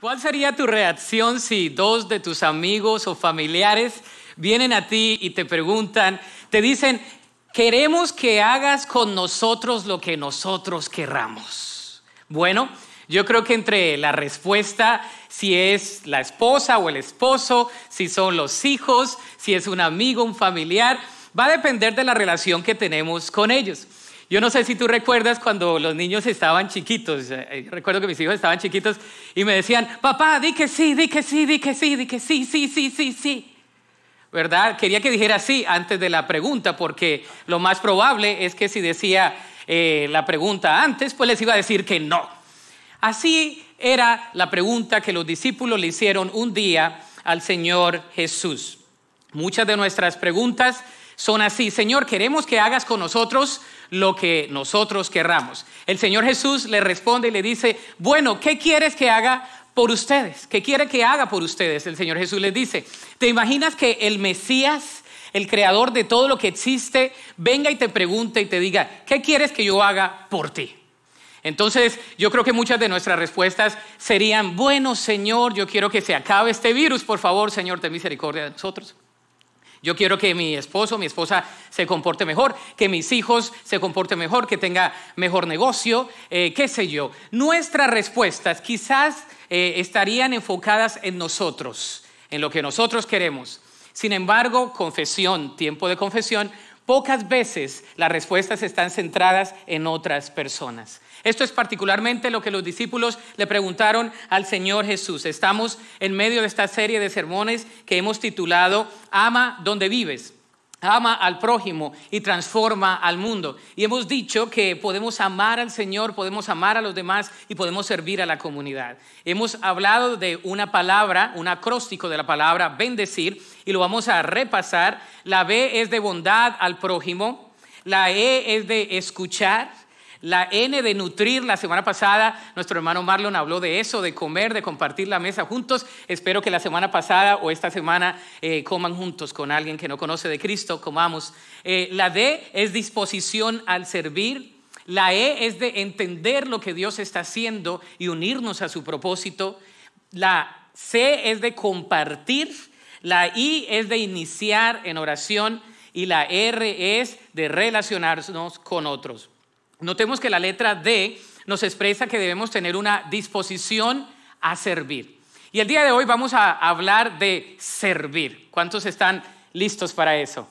¿Cuál sería tu reacción si dos de tus amigos o familiares vienen a ti y te preguntan, te dicen, queremos que hagas con nosotros lo que nosotros querramos? Bueno, yo creo que entre la respuesta, si es la esposa o el esposo, si son los hijos, si es un amigo, un familiar, va a depender de la relación que tenemos con ellos. Yo no sé si tú recuerdas cuando los niños estaban chiquitos, eh, eh, recuerdo que mis hijos estaban chiquitos y me decían, papá, di que sí, di que sí, di que sí, di que sí, sí, sí, sí, sí. ¿Verdad? Quería que dijera sí antes de la pregunta, porque lo más probable es que si decía eh, la pregunta antes, pues les iba a decir que no. Así era la pregunta que los discípulos le hicieron un día al Señor Jesús. Muchas de nuestras preguntas son así, Señor, queremos que hagas con nosotros lo que nosotros querramos. El Señor Jesús le responde y le dice, bueno, ¿qué quieres que haga por ustedes? ¿Qué quiere que haga por ustedes? El Señor Jesús le dice, ¿te imaginas que el Mesías, el creador de todo lo que existe, venga y te pregunte y te diga, ¿qué quieres que yo haga por ti? Entonces, yo creo que muchas de nuestras respuestas serían, bueno, Señor, yo quiero que se acabe este virus, por favor, Señor, ten misericordia de nosotros. Yo quiero que mi esposo, mi esposa se comporte mejor, que mis hijos se comporten mejor, que tenga mejor negocio, eh, qué sé yo. Nuestras respuestas quizás eh, estarían enfocadas en nosotros, en lo que nosotros queremos. Sin embargo, confesión, tiempo de confesión, pocas veces las respuestas están centradas en otras personas. Esto es particularmente lo que los discípulos le preguntaron al Señor Jesús. Estamos en medio de esta serie de sermones que hemos titulado Ama donde vives. Ama al prójimo y transforma al mundo. Y hemos dicho que podemos amar al Señor, podemos amar a los demás y podemos servir a la comunidad. Hemos hablado de una palabra, un acróstico de la palabra bendecir, y lo vamos a repasar. La B es de bondad al prójimo, la E es de escuchar, la N de nutrir, la semana pasada nuestro hermano Marlon habló de eso, de comer, de compartir la mesa juntos. Espero que la semana pasada o esta semana eh, coman juntos con alguien que no conoce de Cristo, comamos. Eh, la D es disposición al servir. La E es de entender lo que Dios está haciendo y unirnos a su propósito. La C es de compartir. La I es de iniciar en oración. Y la R es de relacionarnos con otros. Notemos que la letra D nos expresa que debemos tener una disposición a servir. Y el día de hoy vamos a hablar de servir. ¿Cuántos están listos para eso?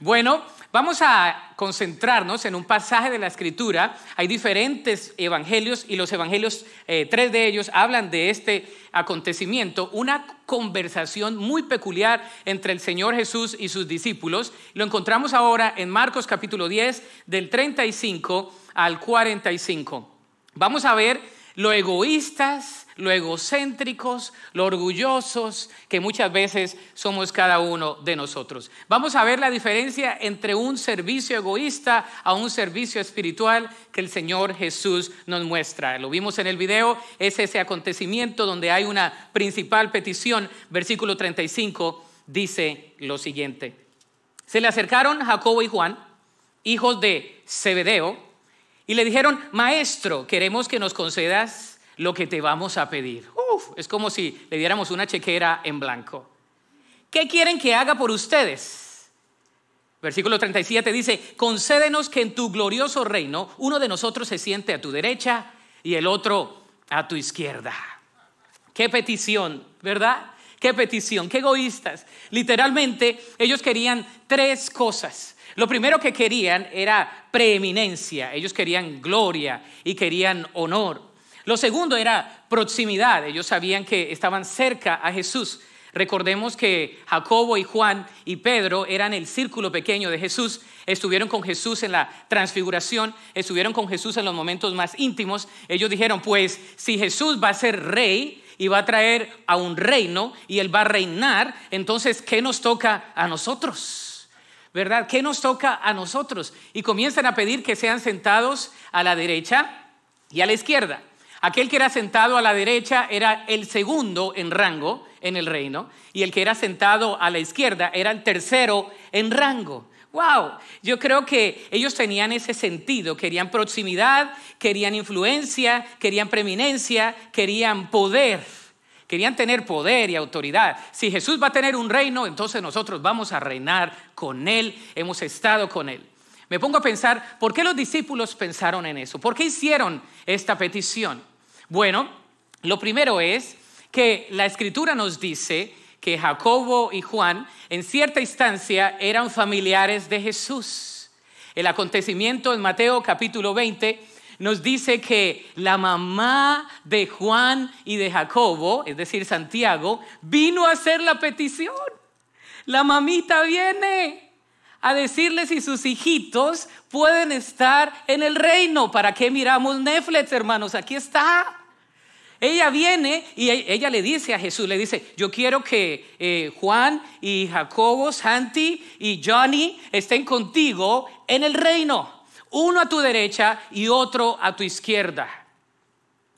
Bueno, Vamos a concentrarnos en un pasaje de la escritura. Hay diferentes evangelios y los evangelios, eh, tres de ellos, hablan de este acontecimiento, una conversación muy peculiar entre el Señor Jesús y sus discípulos. Lo encontramos ahora en Marcos capítulo 10, del 35 al 45. Vamos a ver lo egoístas lo egocéntricos, lo orgullosos que muchas veces somos cada uno de nosotros. Vamos a ver la diferencia entre un servicio egoísta a un servicio espiritual que el Señor Jesús nos muestra. Lo vimos en el video, es ese acontecimiento donde hay una principal petición. Versículo 35 dice lo siguiente. Se le acercaron Jacobo y Juan, hijos de Zebedeo, y le dijeron, Maestro, queremos que nos concedas lo que te vamos a pedir. es como si le diéramos una chequera en blanco. ¿Qué quieren que haga por ustedes? Versículo 37 dice, concédenos que en tu glorioso reino uno de nosotros se siente a tu derecha y el otro a tu izquierda. Qué petición, ¿verdad? Qué petición, qué egoístas. Literalmente ellos querían tres cosas. Lo primero que querían era preeminencia, ellos querían gloria y querían honor. Lo segundo era proximidad. Ellos sabían que estaban cerca a Jesús. Recordemos que Jacobo y Juan y Pedro eran el círculo pequeño de Jesús, estuvieron con Jesús en la transfiguración, estuvieron con Jesús en los momentos más íntimos. Ellos dijeron, pues si Jesús va a ser rey y va a traer a un reino y él va a reinar, entonces, ¿qué nos toca a nosotros? ¿Verdad? ¿Qué nos toca a nosotros? Y comienzan a pedir que sean sentados a la derecha y a la izquierda. Aquel que era sentado a la derecha era el segundo en rango en el reino y el que era sentado a la izquierda era el tercero en rango. Wow, yo creo que ellos tenían ese sentido, querían proximidad, querían influencia, querían preeminencia, querían poder. Querían tener poder y autoridad. Si Jesús va a tener un reino, entonces nosotros vamos a reinar con Él. Hemos estado con Él. Me pongo a pensar, ¿por qué los discípulos pensaron en eso? ¿Por qué hicieron esta petición? Bueno, lo primero es que la escritura nos dice que Jacobo y Juan en cierta instancia eran familiares de Jesús. El acontecimiento en Mateo capítulo 20 nos dice que la mamá de Juan y de Jacobo, es decir, Santiago, vino a hacer la petición. La mamita viene a decirle si sus hijitos pueden estar en el reino. ¿Para qué miramos Netflix, hermanos? Aquí está. Ella viene y e, ella le dice a Jesús, le dice, yo quiero que eh, Juan y Jacobo, Santi y Johnny estén contigo en el reino, uno a tu derecha y otro a tu izquierda.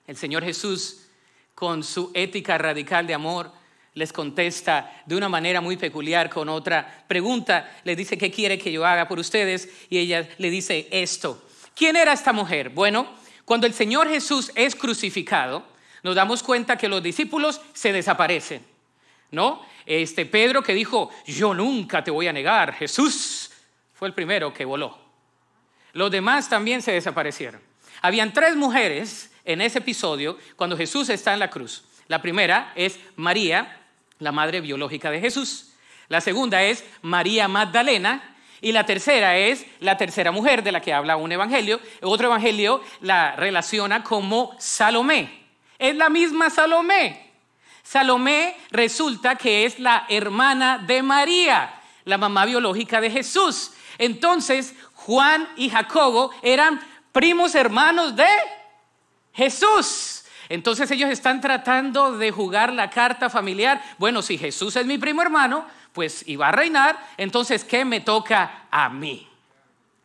El Señor Jesús, con su ética radical de amor, les contesta de una manera muy peculiar con otra pregunta. Le dice, ¿qué quiere que yo haga por ustedes? Y ella le dice esto. ¿Quién era esta mujer? Bueno, cuando el Señor Jesús es crucificado, nos damos cuenta que los discípulos se desaparecen, ¿no? Este Pedro que dijo, yo nunca te voy a negar, Jesús fue el primero que voló. Los demás también se desaparecieron. Habían tres mujeres en ese episodio cuando Jesús está en la cruz. La primera es María, la madre biológica de Jesús. La segunda es María Magdalena. Y la tercera es la tercera mujer de la que habla un evangelio. otro evangelio la relaciona como Salomé. Es la misma Salomé. Salomé resulta que es la hermana de María, la mamá biológica de Jesús. Entonces, Juan y Jacobo eran primos hermanos de Jesús. Entonces ellos están tratando de jugar la carta familiar. Bueno, si Jesús es mi primo hermano, pues iba a reinar, entonces ¿qué me toca a mí?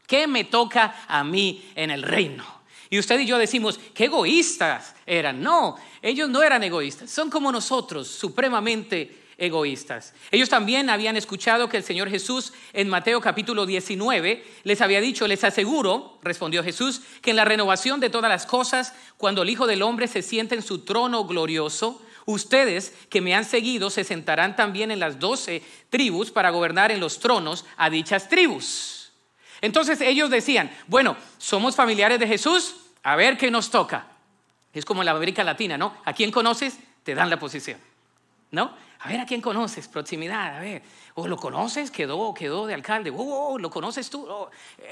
¿Qué me toca a mí en el reino? Y usted y yo decimos, qué egoístas eran. No, ellos no eran egoístas, son como nosotros, supremamente egoístas. Ellos también habían escuchado que el Señor Jesús en Mateo capítulo 19 les había dicho, les aseguro, respondió Jesús, que en la renovación de todas las cosas, cuando el Hijo del Hombre se siente en su trono glorioso, ustedes que me han seguido se sentarán también en las doce tribus para gobernar en los tronos a dichas tribus. Entonces ellos decían, bueno, somos familiares de Jesús, a ver qué nos toca. Es como la América Latina, ¿no? ¿A quién conoces? Te dan la posición, ¿no? A ver, ¿a quién conoces? Proximidad, a ver. O lo conoces, quedó, quedó de alcalde. o oh, oh, oh, lo conoces tú.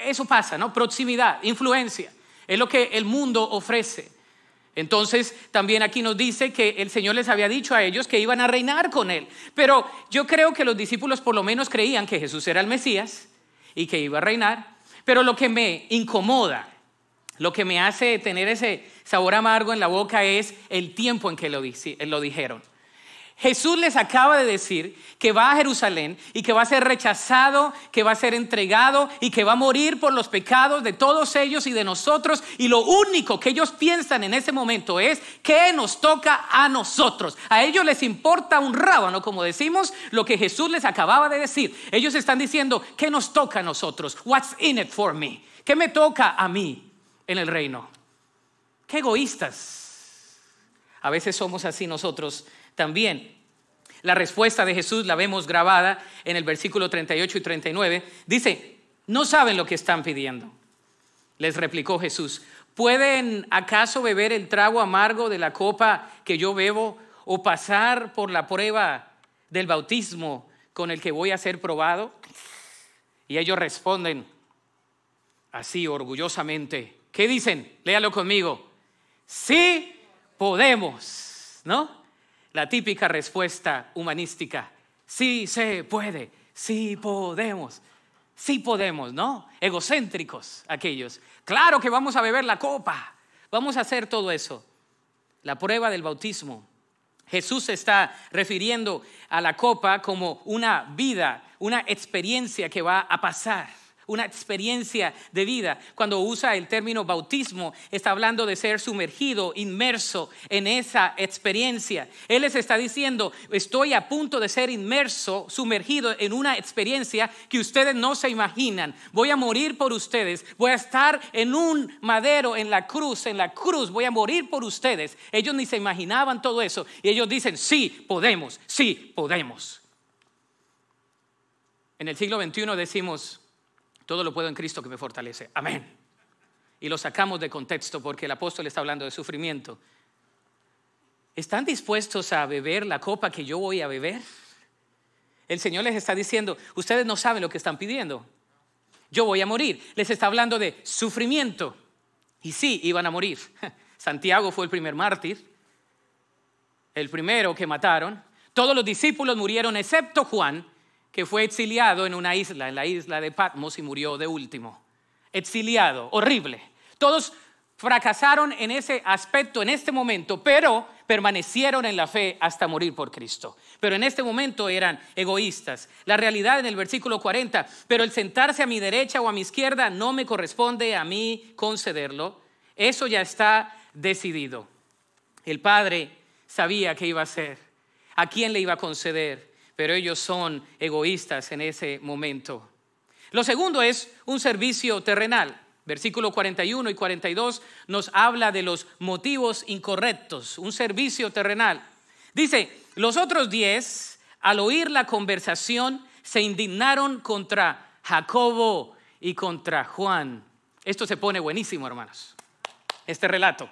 Eso pasa, ¿no? Proximidad, influencia. Es lo que el mundo ofrece. Entonces, también aquí nos dice que el Señor les había dicho a ellos que iban a reinar con Él. Pero yo creo que los discípulos por lo menos creían que Jesús era el Mesías y que iba a reinar. Pero lo que me incomoda lo que me hace tener ese sabor amargo en la boca es el tiempo en que eh, lo, dijeron. Jesús les acaba de decir que va a Jerusalén y que va a ser rechazado, que va a ser entregado y que va a morir por los pecados de todos ellos y de nosotros. Y lo único que ellos piensan en ese momento es que nos toca a nosotros. A ellos les importa un rábano, como decimos, lo que Jesús les acababa de decir. Ellos están diciendo que nos toca a nosotros. What's in it for me? ¿Qué me toca a mí? en el reino. Qué egoístas. A veces somos así nosotros también. La respuesta de Jesús la vemos grabada en el versículo 38 y 39. Dice, no saben lo que están pidiendo. Les replicó Jesús, ¿pueden acaso beber el trago amargo de la copa que yo bebo o pasar por la prueba del bautismo con el que voy a ser probado? Y ellos responden así orgullosamente, ¿Qué dicen? Léalo conmigo. Sí podemos, ¿no? La típica respuesta humanística. Sí se puede, sí podemos, sí podemos, ¿no? Egocéntricos aquellos. Claro que vamos a beber la copa, vamos a hacer todo eso. La prueba del bautismo. Jesús está refiriendo a la copa como una vida, una experiencia que va a pasar una experiencia de vida. Cuando usa el término bautismo, está hablando de ser sumergido, inmerso en esa experiencia. Él les está diciendo, estoy a punto de ser inmerso, sumergido en una experiencia que ustedes no se imaginan. Voy a morir por ustedes, voy a estar en un madero, en la cruz, en la cruz, voy a morir por ustedes. Ellos ni se imaginaban todo eso. Y ellos dicen, sí, podemos, sí, podemos. En el siglo XXI decimos, todo lo puedo en Cristo que me fortalece. Amén. Y lo sacamos de contexto porque el apóstol está hablando de sufrimiento. ¿Están dispuestos a beber la copa que yo voy a beber? El Señor les está diciendo, ustedes no saben lo que están pidiendo. Yo voy a morir. Les está hablando de sufrimiento. Y sí, iban a morir. Santiago fue el primer mártir, el primero que mataron. Todos los discípulos murieron excepto Juan, que fue exiliado en una isla, en la isla de Patmos, y murió de último. Exiliado, horrible. Todos fracasaron en ese aspecto, en este momento, pero permanecieron en la fe hasta morir por Cristo. Pero en este momento eran egoístas. La realidad en el versículo 40, pero el sentarse a mi derecha o a mi izquierda no me corresponde a mí concederlo. Eso ya está decidido. El Padre sabía qué iba a hacer, a quién le iba a conceder pero ellos son egoístas en ese momento. Lo segundo es un servicio terrenal. Versículo 41 y 42 nos habla de los motivos incorrectos, un servicio terrenal. Dice, los otros diez, al oír la conversación, se indignaron contra Jacobo y contra Juan. Esto se pone buenísimo, hermanos, este relato.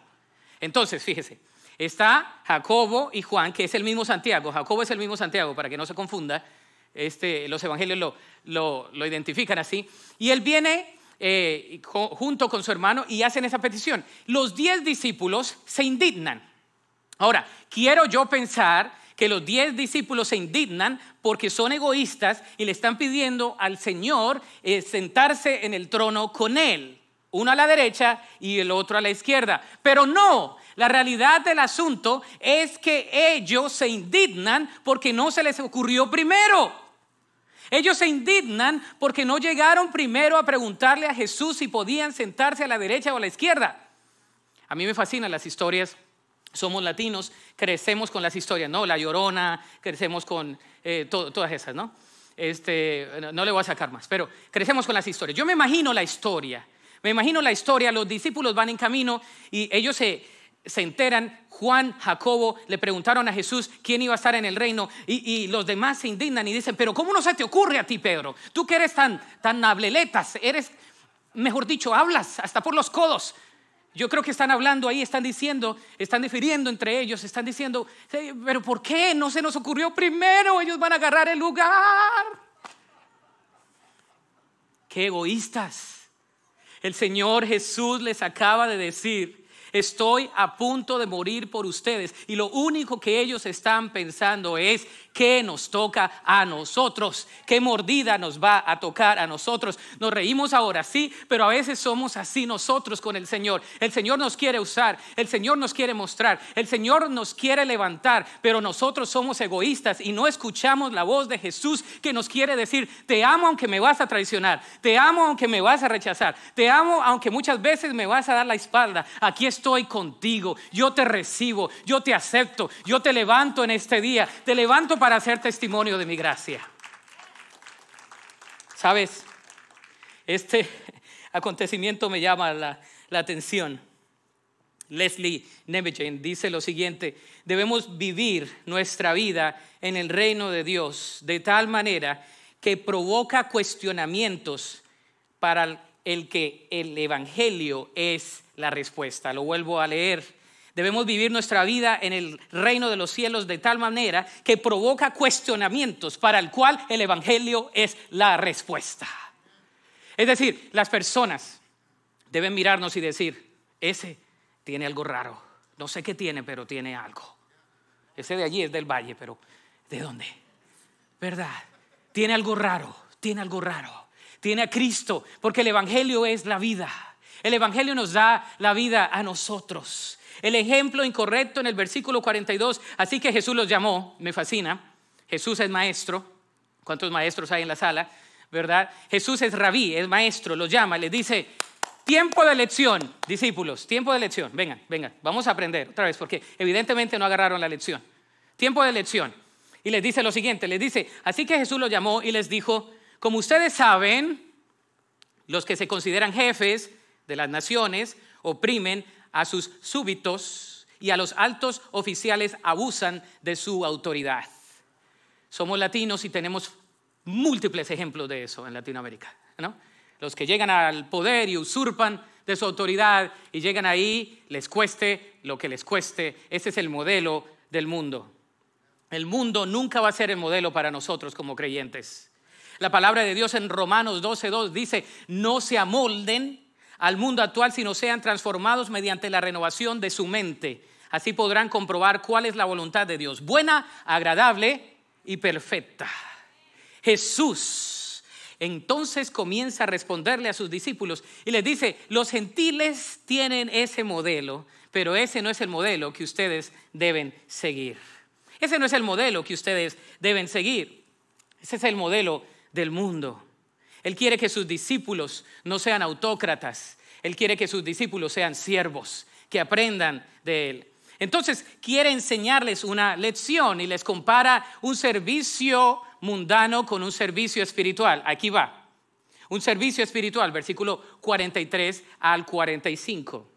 Entonces, fíjese, Está Jacobo y Juan, que es el mismo Santiago. Jacobo es el mismo Santiago, para que no se confunda. Este, los evangelios lo, identifican así. Y él viene eh, junto con su hermano y hacen esa petición. Los diez discípulos se indignan. Ahora, quiero yo pensar que los diez discípulos se indignan porque son egoístas y le están pidiendo al Señor eh, sentarse en el trono con él. Uno a la derecha y el otro a la izquierda. Pero no, la realidad del asunto es que ellos se indignan porque no se les ocurrió primero. Ellos se indignan porque no llegaron primero a preguntarle a Jesús si podían sentarse a la derecha o a la izquierda. A mí me fascinan las historias somos latinos, crecemos con las historias, ¿no? La llorona, crecemos con eh, todas esas, ¿no? Este, no, no le voy a sacar más, pero crecemos con las historias. Yo me imagino la historia, me imagino la historia, los discípulos van en camino y ellos se, se enteran, Juan, Jacobo, le preguntaron a Jesús quién iba a estar en el reino y, los demás se indignan y dicen, pero ¿cómo no se te ocurre a ti, Pedro? Tú que eres tan, tan eres, mejor dicho, hablas hasta por los codos. Yo creo que están hablando ahí, están diciendo, están difiriendo entre ellos, están diciendo, pero ¿por qué no se nos ocurrió primero? Ellos van a agarrar el lugar. Qué egoístas. El Señor Jesús les acaba de decir, estoy a punto de morir por ustedes. Y lo único que ellos están pensando es, ¿Qué nos toca a nosotros? ¿Qué mordida nos va a tocar a nosotros? Nos reímos ahora, sí, pero a veces somos así nosotros con el Señor. El Señor nos quiere usar, el Señor nos quiere mostrar, el Señor nos quiere levantar, pero nosotros somos egoístas y no escuchamos la voz de Jesús que nos quiere decir, te amo aunque me vas a traicionar, te amo aunque me vas a rechazar, te amo aunque muchas veces me vas a dar la espalda, aquí estoy contigo, yo te recibo, yo te acepto, yo te levanto en este día, te levanto para hacer testimonio de mi gracia. ¿Sabes? Este acontecimiento me llama la, atención. Leslie Nemechain dice lo siguiente, debemos vivir nuestra vida en el reino de Dios de tal manera que provoca cuestionamientos para el que el Evangelio es la respuesta. Lo vuelvo a leer Debemos vivir nuestra vida en el reino de los cielos de tal manera que provoca cuestionamientos para el cual el Evangelio es la respuesta. Es decir, las personas deben mirarnos y decir, ese tiene algo raro. No sé qué tiene, pero tiene algo. Ese de allí es del valle, pero ¿de dónde? ¿Verdad? Tiene algo raro, tiene algo raro. Tiene a Cristo, porque el Evangelio es la vida. El Evangelio nos da la vida a nosotros. El ejemplo incorrecto en el versículo 42. Así que Jesús los llamó, me fascina. Jesús es maestro. ¿Cuántos maestros hay en la sala? ¿Verdad? Jesús es rabí, es maestro, los llama, les dice, tiempo de lección, discípulos, tiempo de lección. Vengan, vengan, vamos a aprender otra vez, porque evidentemente no agarraron la lección. Tiempo de lección. Y les dice lo siguiente, les dice, así que Jesús los llamó y les dijo, como ustedes saben, los que se consideran jefes de las naciones oprimen a sus súbitos y a los altos oficiales abusan de su autoridad. Somos latinos y tenemos múltiples ejemplos de eso en Latinoamérica. Los que llegan al poder y usurpan de su autoridad y llegan ahí, les cueste lo que les cueste. Ese es el modelo del mundo. El mundo nunca va a ser el modelo para nosotros como creyentes. La palabra de Dios en Romanos 12.2 dice, no se amolden al mundo actual, sino sean transformados mediante la renovación de su mente. Así podrán comprobar cuál es la voluntad de Dios, buena, agradable y perfecta. Jesús entonces comienza a responderle a sus discípulos y les dice, los gentiles tienen ese modelo, pero ese no es el modelo que ustedes deben seguir. Ese no es el modelo que ustedes deben seguir. Ese es el modelo del mundo. Él quiere que sus discípulos no sean autócratas. Él quiere que sus discípulos sean siervos, que aprendan de Él. Entonces quiere enseñarles una lección y les compara un servicio mundano con un servicio espiritual. Aquí va. Un servicio espiritual, versículo 43 al 45.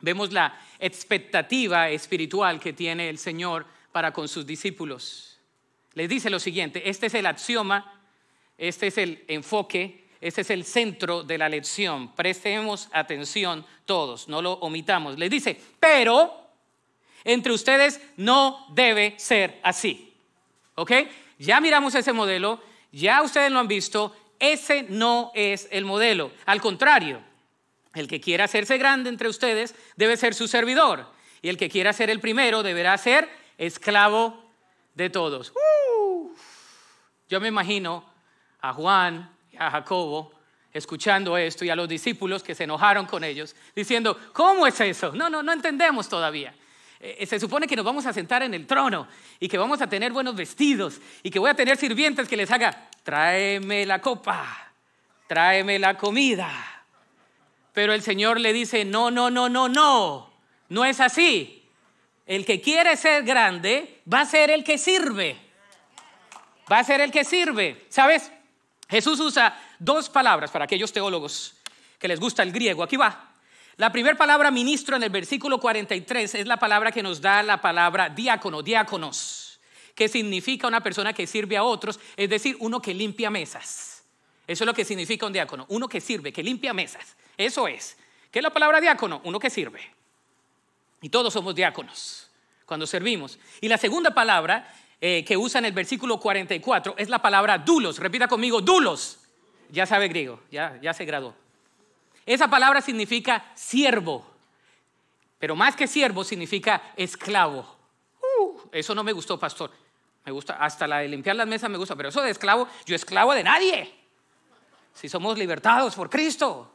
Vemos la expectativa espiritual que tiene el Señor para con sus discípulos. Les dice lo siguiente, este es el axioma este es el enfoque, este es el centro de la lección. Prestemos atención todos, no lo omitamos. Les dice, pero entre ustedes no debe ser así. ¿Ok? Ya miramos ese modelo, ya ustedes lo han visto, ese no es el modelo. Al contrario, el que quiera hacerse grande entre ustedes debe ser su servidor. Y el que quiera ser el primero deberá ser esclavo de todos. Yo me imagino a Juan y a Jacobo escuchando esto y a los discípulos que se enojaron con ellos, diciendo, ¿cómo es eso? No, no, no entendemos todavía. Eh, eh, se supone que nos vamos a sentar en el trono y que vamos a tener buenos vestidos y que voy a tener sirvientes que les haga, tráeme la copa, tráeme la comida. Pero el Señor le dice, no, no, no, no, no, no es así. El que quiere ser grande va a ser el que sirve. Va a ser el que sirve. ¿Sabes? Jesús usa dos palabras para aquellos teólogos que les gusta el griego. Aquí va. La primera palabra ministro en el versículo 43 es la palabra que nos da la palabra diácono, diáconos, que significa una persona que sirve a otros, es decir, uno que limpia mesas. Eso es lo que significa un diácono, uno que sirve, que limpia mesas. Eso es. ¿Qué es la palabra diácono? Uno que sirve. Y todos somos diáconos cuando servimos. Y la segunda palabra eh, que usa en el versículo 44 es la palabra dulos. Repita conmigo, dulos. Ya sabe griego, ya, ya se graduó. Esa palabra significa siervo, pero más que siervo significa esclavo. Uh, eso no me gustó, pastor. Me gusta, hasta la de limpiar las mesas me gusta, pero eso de esclavo, yo esclavo de nadie. Si somos libertados por Cristo.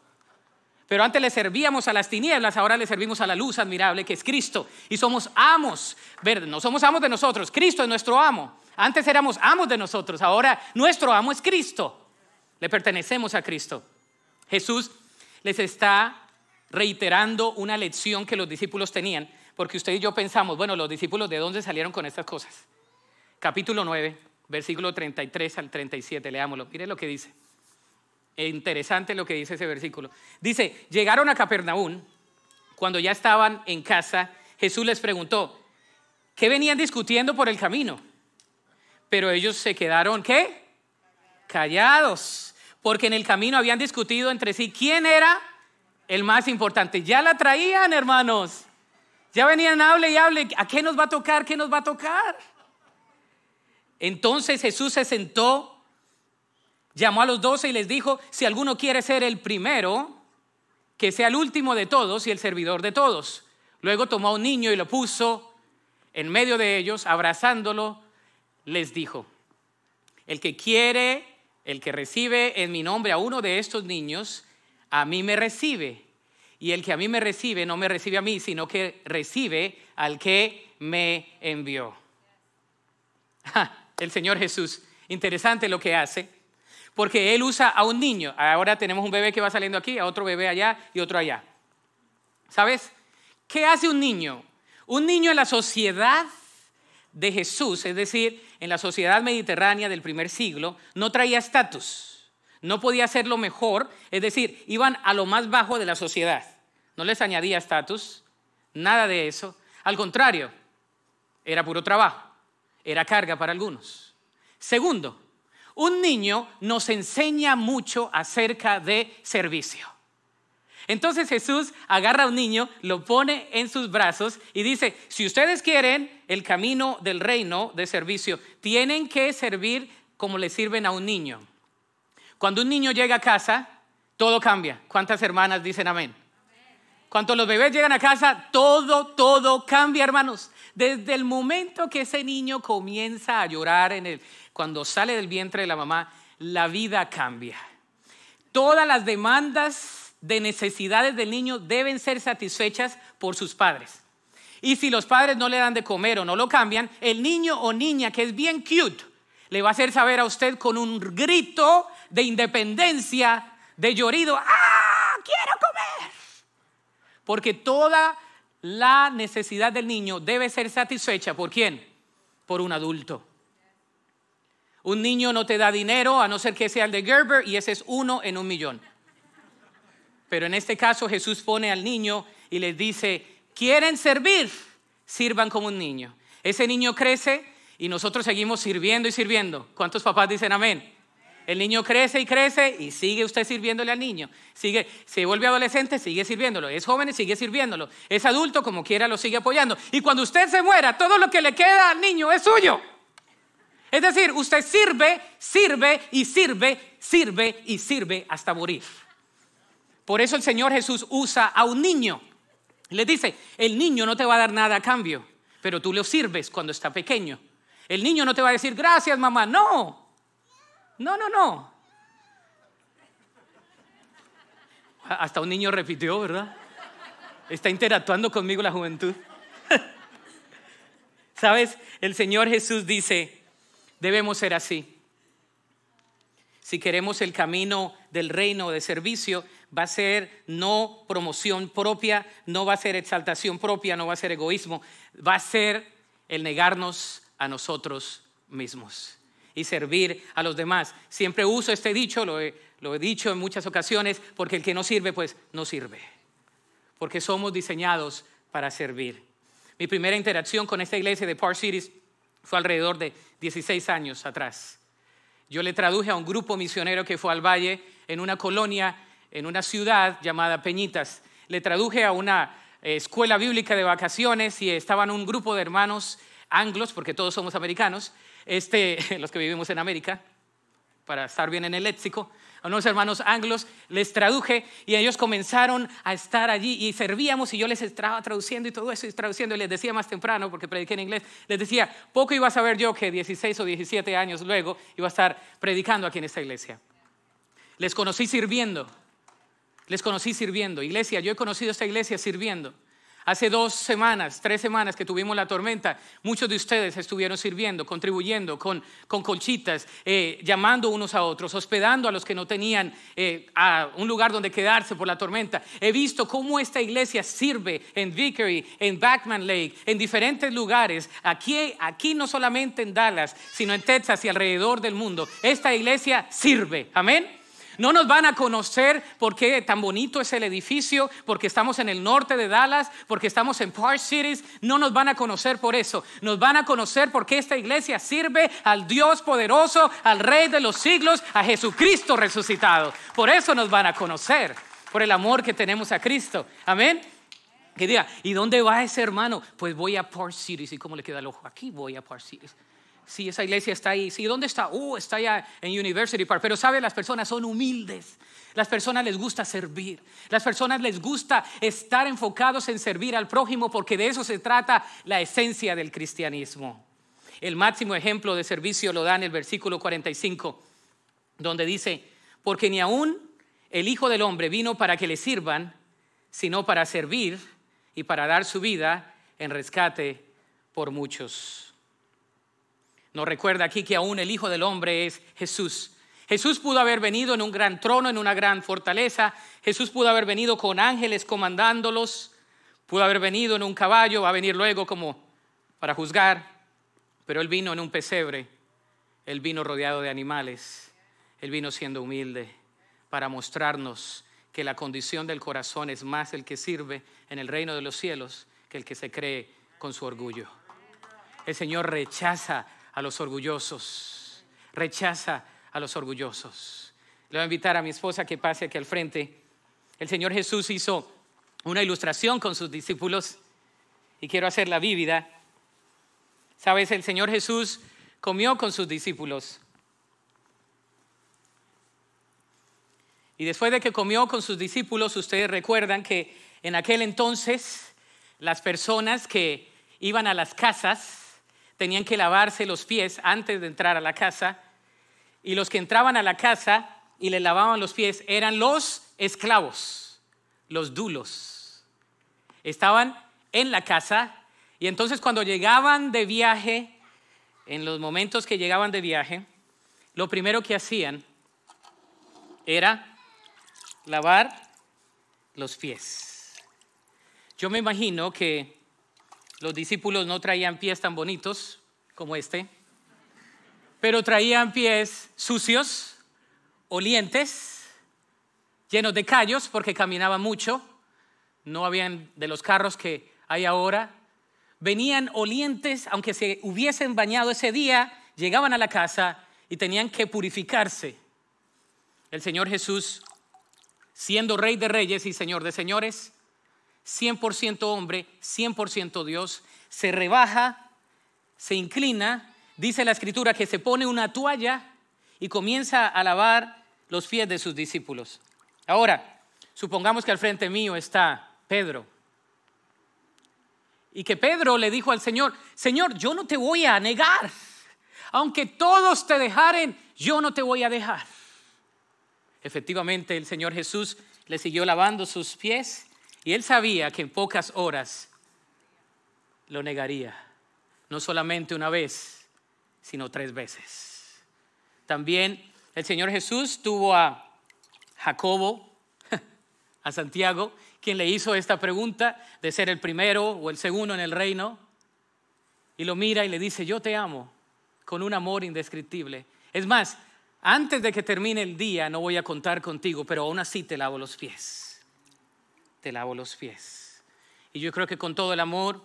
Pero antes le servíamos a las tinieblas, ahora le servimos a la luz admirable que es Cristo. Y somos amos, ¿verdad? No somos amos de nosotros, Cristo es nuestro amo. Antes éramos amos de nosotros, ahora nuestro amo es Cristo. Le pertenecemos a Cristo. Jesús les está reiterando una lección que los discípulos tenían, porque usted y yo pensamos, bueno, los discípulos de dónde salieron con estas cosas. Capítulo 9, versículo 33 al 37, leámoslo. Mire lo que dice interesante lo que dice ese versículo. Dice, llegaron a Capernaum, cuando ya estaban en casa, Jesús les preguntó, ¿qué venían discutiendo por el camino? Pero ellos se quedaron, ¿qué? Callados, porque en el camino habían discutido entre sí quién era el más importante. Ya la traían, hermanos. Ya venían, hable y hable, ¿a qué nos va a tocar? ¿Qué nos va a tocar? Entonces Jesús se sentó Llamó a los doce y les dijo, si alguno quiere ser el primero, que sea el último de todos y el servidor de todos. Luego tomó a un niño y lo puso en medio de ellos, abrazándolo, les dijo, el que quiere, el que recibe en mi nombre a uno de estos niños, a mí me recibe. Y el que a mí me recibe, no me recibe a mí, sino que recibe al que me envió. el Señor Jesús, interesante lo que hace porque Él usa a un niño. Ahora tenemos un bebé que va saliendo aquí, a otro bebé allá y otro allá. ¿Sabes? ¿Qué hace un niño? Un niño en la sociedad de Jesús, es decir, en la sociedad mediterránea del primer siglo, no traía estatus, no podía ser lo mejor, es decir, iban a lo más bajo de la sociedad. No les añadía estatus, nada de eso. Al contrario, era puro trabajo, era carga para algunos. Segundo, un niño nos enseña mucho acerca de servicio. Entonces Jesús agarra a un niño, lo pone en sus brazos y dice, si ustedes quieren el camino del reino de servicio, tienen que servir como le sirven a un niño. Cuando un niño llega a casa, todo cambia. ¿Cuántas hermanas dicen amén? Cuando los bebés llegan a casa, todo, todo cambia, hermanos. Desde el momento que ese niño comienza a llorar en el, cuando sale del vientre de la mamá, la vida cambia. Todas las demandas de necesidades del niño deben ser satisfechas por sus padres. Y si los padres no le dan de comer o no lo cambian, el niño o niña que es bien cute le va a hacer saber a usted con un grito de independencia, de llorido, ¡ah! Quiero comer. Porque toda la necesidad del niño debe ser satisfecha por quién? Por un adulto. Un niño no te da dinero a no ser que sea el de Gerber y ese es uno en un millón. Pero en este caso Jesús pone al niño y le dice, quieren servir, sirvan como un niño. Ese niño crece y nosotros seguimos sirviendo y sirviendo. ¿Cuántos papás dicen amén? El niño crece y crece y sigue usted sirviéndole al niño. Sigue, se vuelve adolescente, sigue sirviéndolo. Es joven, y sigue sirviéndolo. Es adulto, como quiera, lo sigue apoyando. Y cuando usted se muera, todo lo que le queda al niño es suyo. Es decir, usted sirve, sirve y sirve, sirve y sirve hasta morir. Por eso el Señor Jesús usa a un niño. Le dice, el niño no te va a dar nada a cambio, pero tú le sirves cuando está pequeño. El niño no te va a decir, gracias mamá, no. No, no, no. Hasta un niño repitió, ¿verdad? Está interactuando conmigo la juventud. ¿Sabes? El Señor Jesús dice, debemos ser así. Si queremos el camino del reino de servicio, va a ser no promoción propia, no va a ser exaltación propia, no va a ser egoísmo, va a ser el negarnos a nosotros mismos y servir a los demás. Siempre uso este dicho, lo he, dicho en muchas ocasiones, porque el que no sirve, pues no sirve, porque somos diseñados para servir. Mi primera interacción con esta iglesia de Park Cities fue alrededor de 16 años atrás. Yo le traduje a un grupo misionero que fue al valle en una colonia, en una ciudad llamada Peñitas. Le traduje a una eh, escuela bíblica de vacaciones y estaban un grupo de hermanos anglos, porque todos somos americanos, este, los que vivimos en América, para estar bien en el léxico a unos hermanos anglos, les traduje y ellos comenzaron a estar allí y servíamos y yo les estaba traduciendo y todo eso y traduciendo y les decía más temprano, porque prediqué en inglés, les decía, poco iba a saber yo que 16 o 17 años luego iba a estar predicando aquí en esta iglesia. Les conocí sirviendo, les conocí sirviendo, iglesia, yo he conocido esta iglesia sirviendo. Hace dos semanas, tres semanas que tuvimos la tormenta, muchos de ustedes estuvieron sirviendo, contribuyendo con, con colchitas, eh, llamando unos a otros, hospedando a los que no tenían eh, a un lugar donde quedarse por la tormenta. He visto cómo esta iglesia sirve en Vickery, en Backman Lake, en diferentes lugares, aquí, aquí no solamente en Dallas, sino en Texas y alrededor del mundo. Esta iglesia sirve. Amén. No nos van a conocer por qué tan bonito es el edificio, porque estamos en el norte de Dallas, porque estamos en Park Cities. No nos van a conocer por eso. Nos van a conocer porque esta iglesia sirve al Dios poderoso, al Rey de los siglos, a Jesucristo resucitado. Por eso nos van a conocer, por el amor que tenemos a Cristo. Amén. Que diga, ¿y dónde va ese hermano? Pues voy a Park Cities. ¿Y cómo le queda el ojo? Aquí voy a Park Cities. Sí, esa iglesia está ahí. Sí, ¿dónde está? Uh, está allá en University Park. Pero sabe, las personas son humildes. Las personas les gusta servir. Las personas les gusta estar enfocados en servir al prójimo porque de eso se trata la esencia del cristianismo. El máximo ejemplo de servicio lo da en el versículo 45, donde dice, porque ni aún el Hijo del Hombre vino para que le sirvan, sino para servir y para dar su vida en rescate por muchos. Nos recuerda aquí que aún el Hijo del Hombre es Jesús. Jesús pudo haber venido en un gran trono, en una gran fortaleza. Jesús pudo haber venido con ángeles comandándolos. Pudo haber venido en un caballo, va a venir luego como para juzgar. Pero él vino en un pesebre. Él vino rodeado de animales. Él vino siendo humilde para mostrarnos que la condición del corazón es más el que sirve en el reino de los cielos que el que se cree con su orgullo. El Señor rechaza a los orgullosos. Rechaza a los orgullosos. Le voy a invitar a mi esposa que pase aquí al frente. El Señor Jesús hizo una ilustración con sus discípulos y quiero hacerla vívida. Sabes, el Señor Jesús comió con sus discípulos. Y después de que comió con sus discípulos, ustedes recuerdan que en aquel entonces las personas que iban a las casas tenían que lavarse los pies antes de entrar a la casa y los que entraban a la casa y le lavaban los pies eran los esclavos, los dulos. Estaban en la casa y entonces cuando llegaban de viaje, en los momentos que llegaban de viaje, lo primero que hacían era lavar los pies. Yo me imagino que los discípulos no traían pies tan bonitos como este, pero traían pies sucios, olientes, llenos de callos porque caminaban mucho, no habían de los carros que hay ahora, venían olientes, aunque se hubiesen bañado ese día, llegaban a la casa y tenían que purificarse. El Señor Jesús, siendo rey de reyes y señor de señores, 100% hombre, 100% Dios, se rebaja, se inclina, dice la escritura que se pone una toalla y comienza a lavar los pies de sus discípulos. Ahora, supongamos que al frente mío está Pedro. Y que Pedro le dijo al Señor, Señor, yo no te voy a negar. Aunque todos te dejaren, yo no te voy a dejar. Efectivamente, el Señor Jesús le siguió lavando sus pies y él sabía que en pocas horas lo negaría, no solamente una vez, sino tres veces. También el Señor Jesús tuvo a Jacobo, a Santiago, quien le hizo esta pregunta de ser el primero o el segundo en el reino, y lo mira y le dice, yo te amo, con un amor indescriptible. Es más, antes de que termine el día no voy a contar contigo, pero aún así te lavo los pies. Se lavó los pies. Y yo creo que con todo el amor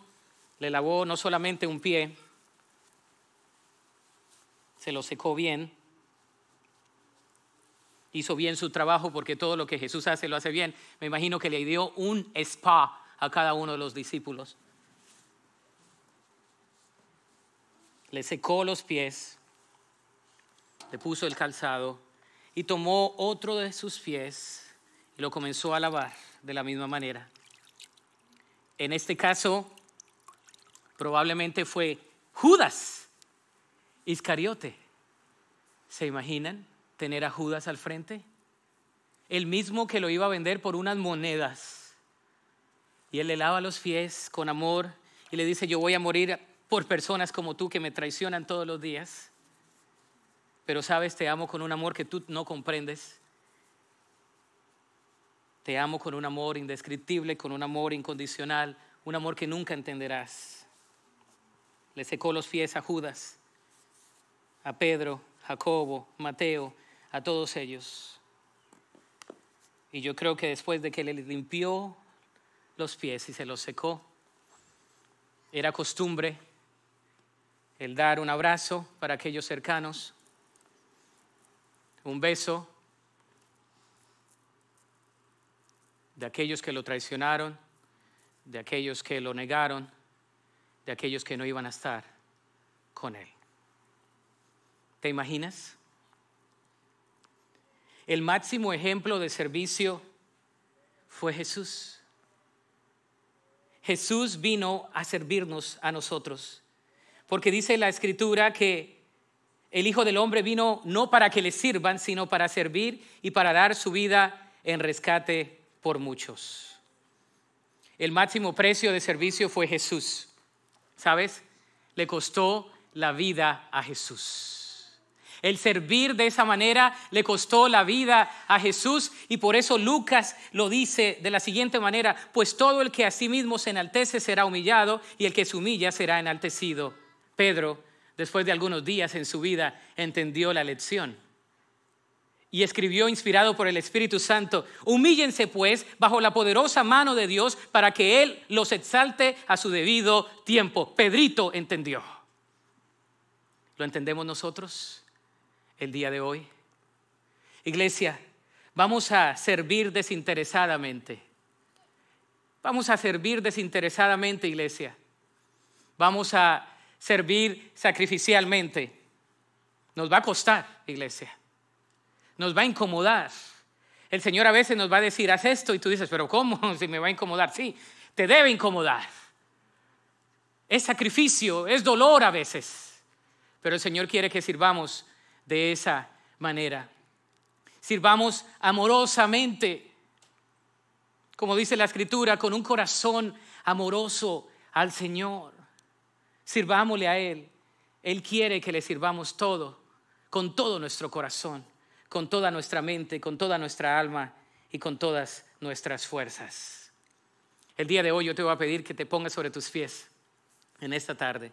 le lavó no solamente un pie, se lo secó bien, hizo bien su trabajo porque todo lo que Jesús hace lo hace bien. Me imagino que le dio un spa a cada uno de los discípulos. Le secó los pies, le puso el calzado y tomó otro de sus pies lo comenzó a lavar de la misma manera. En este caso, probablemente fue Judas Iscariote. ¿Se imaginan tener a Judas al frente? El mismo que lo iba a vender por unas monedas. Y él le lava los pies con amor y le dice, yo voy a morir por personas como tú que me traicionan todos los días. Pero sabes, te amo con un amor que tú no comprendes. Te amo con un amor indescriptible, con un amor incondicional, un amor que nunca entenderás. Le secó los pies a Judas, a Pedro, Jacobo, Mateo, a todos ellos. Y yo creo que después de que le limpió los pies y se los secó, era costumbre el dar un abrazo para aquellos cercanos, un beso de aquellos que lo traicionaron, de aquellos que lo negaron, de aquellos que no iban a estar con él. ¿Te imaginas? El máximo ejemplo de servicio fue Jesús. Jesús vino a servirnos a nosotros, porque dice la escritura que el Hijo del Hombre vino no para que le sirvan, sino para servir y para dar su vida en rescate por muchos. El máximo precio de servicio fue Jesús. ¿Sabes? Le costó la vida a Jesús. El servir de esa manera le costó la vida a Jesús y por eso Lucas lo dice de la siguiente manera, pues todo el que a sí mismo se enaltece será humillado y el que se humilla será enaltecido. Pedro, después de algunos días en su vida, entendió la lección y escribió inspirado por el Espíritu Santo, humíllense pues bajo la poderosa mano de Dios para que Él los exalte a su debido tiempo. Pedrito entendió. ¿Lo entendemos nosotros el día de hoy? Iglesia, vamos a servir desinteresadamente. Vamos a servir desinteresadamente, iglesia. Vamos a servir sacrificialmente. Nos va a costar, iglesia nos va a incomodar. El Señor a veces nos va a decir, haz esto, y tú dices, pero ¿cómo? Si me va a incomodar. Sí, te debe incomodar. Es sacrificio, es dolor a veces. Pero el Señor quiere que sirvamos de esa manera. Sirvamos amorosamente, como dice la Escritura, con un corazón amoroso al Señor. Sirvámosle a Él. Él quiere que le sirvamos todo, con todo nuestro corazón con toda nuestra mente, con toda nuestra alma y con todas nuestras fuerzas. El día de hoy yo te voy a pedir que te pongas sobre tus pies en esta tarde.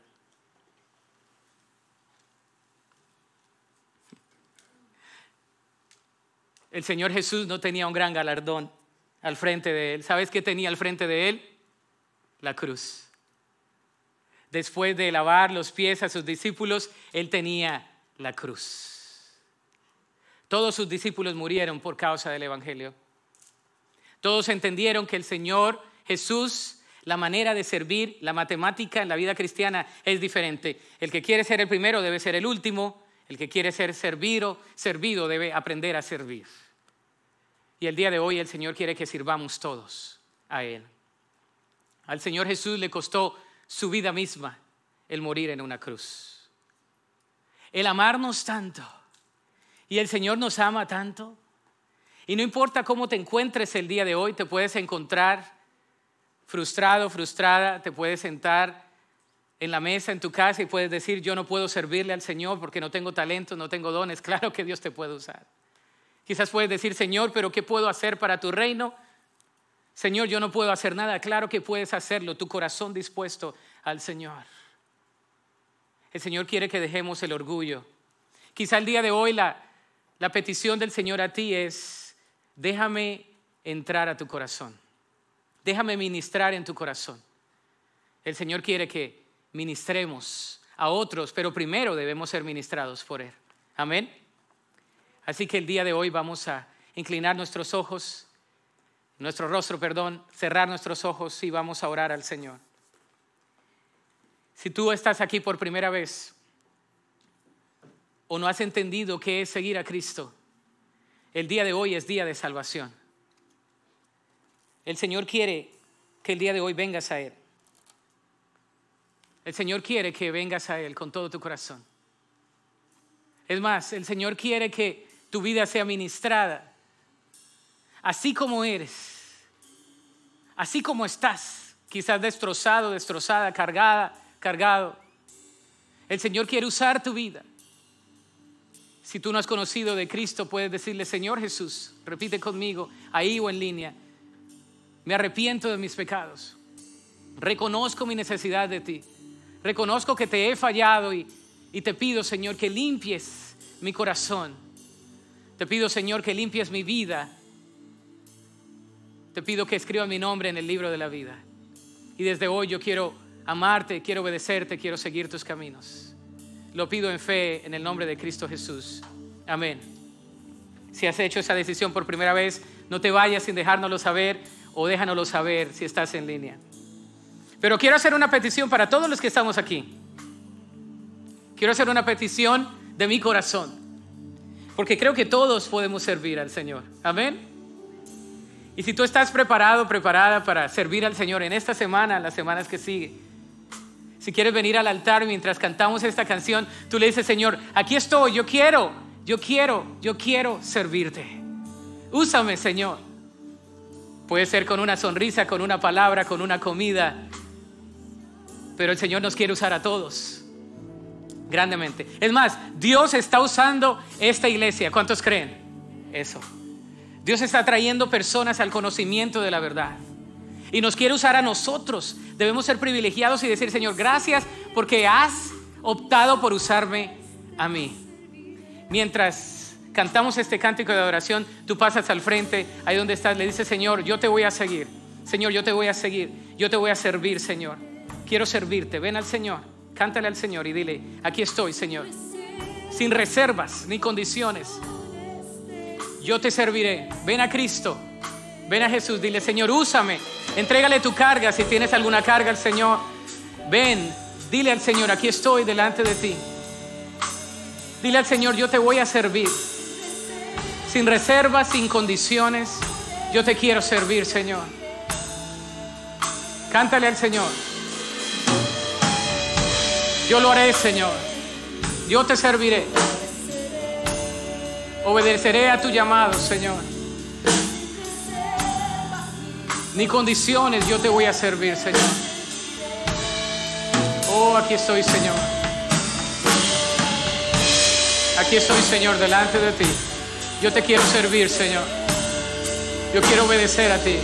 El Señor Jesús no tenía un gran galardón al frente de él. ¿Sabes qué tenía al frente de él? La cruz. Después de lavar los pies a sus discípulos, él tenía la cruz. Todos sus discípulos murieron por causa del Evangelio. Todos entendieron que el Señor Jesús, la manera de servir, la matemática en la vida cristiana es diferente. El que quiere ser el primero debe ser el último. El que quiere ser servido, servido debe aprender a servir. Y el día de hoy el Señor quiere que sirvamos todos a Él. Al Señor Jesús le costó su vida misma el morir en una cruz. El amarnos tanto y el Señor nos ama tanto. Y no importa cómo te encuentres el día de hoy, te puedes encontrar frustrado, frustrada, te puedes sentar en la mesa en tu casa y puedes decir, yo no puedo servirle al Señor porque no tengo talento, no tengo dones. Claro que Dios te puede usar. Quizás puedes decir, Señor, pero ¿qué puedo hacer para tu reino? Señor, yo no puedo hacer nada. Claro que puedes hacerlo, tu corazón dispuesto al Señor. El Señor quiere que dejemos el orgullo. quizás el día de hoy la, la petición del Señor a ti es, déjame entrar a tu corazón, déjame ministrar en tu corazón. El Señor quiere que ministremos a otros, pero primero debemos ser ministrados por Él. Amén. Así que el día de hoy vamos a inclinar nuestros ojos, nuestro rostro, perdón, cerrar nuestros ojos y vamos a orar al Señor. Si tú estás aquí por primera vez o no has entendido qué es seguir a Cristo, el día de hoy es día de salvación. El Señor quiere que el día de hoy vengas a Él. El Señor quiere que vengas a Él con todo tu corazón. Es más, el Señor quiere que tu vida sea ministrada, así como eres, así como estás, quizás destrozado, destrozada, cargada, cargado. El Señor quiere usar tu vida si tú no has conocido de Cristo, puedes decirle, Señor Jesús, repite conmigo, ahí o en línea, me arrepiento de mis pecados, reconozco mi necesidad de ti, reconozco que te he fallado y, y te pido, Señor, que limpies mi corazón, te pido, Señor, que limpies mi vida, te pido que escriba mi nombre en el libro de la vida. Y desde hoy yo quiero amarte, quiero obedecerte, quiero seguir tus caminos. Lo pido en fe en el nombre de Cristo Jesús. Amén. Si has hecho esa decisión por primera vez, no te vayas sin dejárnoslo saber o déjanoslo saber si estás en línea. Pero quiero hacer una petición para todos los que estamos aquí. Quiero hacer una petición de mi corazón. Porque creo que todos podemos servir al Señor. Amén. Y si tú estás preparado, preparada para servir al Señor en esta semana, en las semanas que siguen, si quieres venir al altar mientras cantamos esta canción, tú le dices, Señor, aquí estoy, yo quiero, yo quiero, yo quiero servirte. Úsame, Señor. Puede ser con una sonrisa, con una palabra, con una comida. Pero el Señor nos quiere usar a todos. Grandemente. Es más, Dios está usando esta iglesia. ¿Cuántos creen? Eso. Dios está trayendo personas al conocimiento de la verdad y nos quiere usar a nosotros. Debemos ser privilegiados y decir, Señor, gracias porque has optado por usarme a mí. Mientras cantamos este cántico de adoración, tú pasas al frente, ahí donde estás, le dices, Señor, yo te voy a seguir. Señor, yo te voy a seguir. Yo te voy a servir, Señor. Quiero servirte. Ven al Señor. Cántale al Señor y dile, aquí estoy, Señor. Sin reservas ni condiciones. Yo te serviré. Ven a Cristo. Ven a Jesús, dile, Señor, úsame. Entrégale tu carga si tienes alguna carga al Señor. Ven, dile al Señor, aquí estoy delante de ti. Dile al Señor, yo te voy a servir. Sin reservas, sin condiciones, yo te quiero servir, Señor. Cántale al Señor. Yo lo haré, Señor. Yo te serviré. Obedeceré a tu llamado, Señor ni condiciones, yo te voy a servir, Señor. Oh, aquí estoy, Señor. Aquí estoy, Señor, delante de ti. Yo te quiero servir, Señor. Yo quiero obedecer a ti.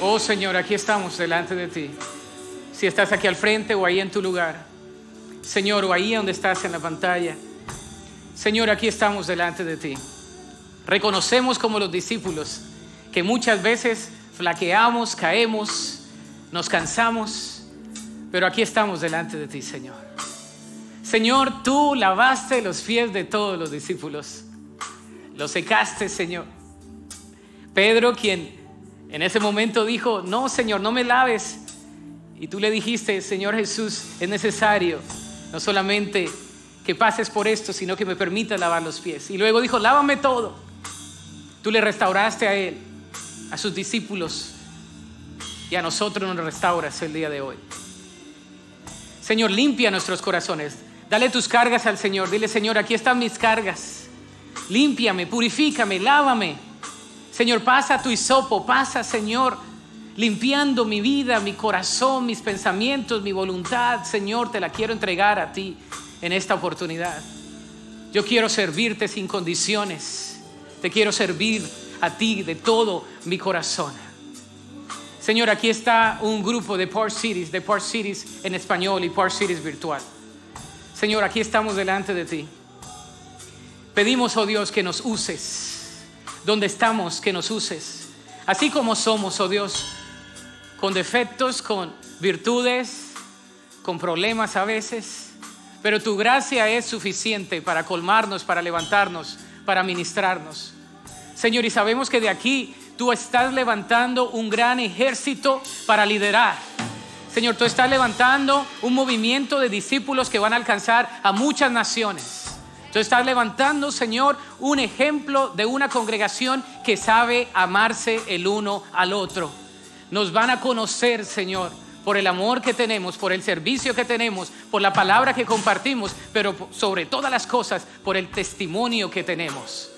Oh Señor, aquí estamos delante de ti si estás aquí al frente o ahí en tu lugar. Señor, o ahí donde estás en la pantalla. Señor, aquí estamos delante de ti. Reconocemos como los discípulos que muchas veces flaqueamos, caemos, nos cansamos, pero aquí estamos delante de ti, Señor. Señor, tú lavaste los pies de todos los discípulos. Los secaste, Señor. Pedro, quien en ese momento dijo, no, Señor, no me laves, y tú le dijiste, Señor Jesús, es necesario no solamente que pases por esto, sino que me permita lavar los pies. Y luego dijo, lávame todo. Tú le restauraste a él, a sus discípulos, y a nosotros nos restauras el día de hoy. Señor, limpia nuestros corazones. Dale tus cargas al Señor. Dile, Señor, aquí están mis cargas. Límpiame, purifícame, lávame. Señor, pasa tu hisopo, pasa, Señor limpiando mi vida, mi corazón, mis pensamientos, mi voluntad. Señor, te la quiero entregar a ti en esta oportunidad. Yo quiero servirte sin condiciones. Te quiero servir a ti de todo mi corazón. Señor, aquí está un grupo de Park Cities, de Park Cities en español y Park Cities virtual. Señor, aquí estamos delante de ti. Pedimos, oh Dios, que nos uses. Donde estamos, que nos uses. Así como somos, oh Dios, con defectos, con virtudes, con problemas a veces, pero tu gracia es suficiente para colmarnos, para levantarnos, para ministrarnos. Señor, y sabemos que de aquí tú estás levantando un gran ejército para liderar. Señor, tú estás levantando un movimiento de discípulos que van a alcanzar a muchas naciones. Tú estás levantando, Señor, un ejemplo de una congregación que sabe amarse el uno al otro nos van a conocer, Señor, por el amor que tenemos, por el servicio que tenemos, por la palabra que compartimos, pero sobre todas las cosas, por el testimonio que tenemos.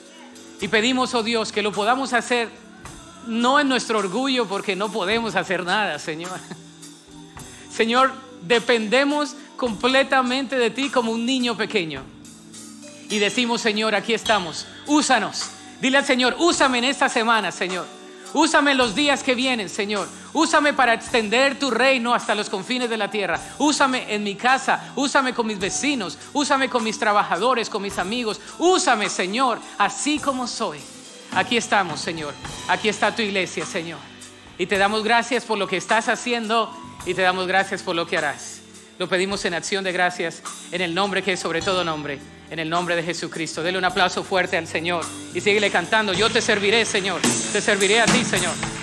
Y pedimos, oh Dios, que lo podamos hacer no en nuestro orgullo, porque no podemos hacer nada, Señor. Señor, dependemos completamente de ti como un niño pequeño. Y decimos, Señor, aquí estamos, úsanos. Dile al Señor, úsame en esta semana, Señor. Úsame los días que vienen, Señor. Úsame para extender tu reino hasta los confines de la tierra. Úsame en mi casa, úsame con mis vecinos, úsame con mis trabajadores, con mis amigos. Úsame, Señor, así como soy. Aquí estamos, Señor. Aquí está tu iglesia, Señor. Y te damos gracias por lo que estás haciendo y te damos gracias por lo que harás. Lo pedimos en acción de gracias, en el nombre que es sobre todo nombre en el nombre de Jesucristo. Dele un aplauso fuerte al Señor y síguele cantando. Yo te serviré, Señor. Te serviré a ti, Señor.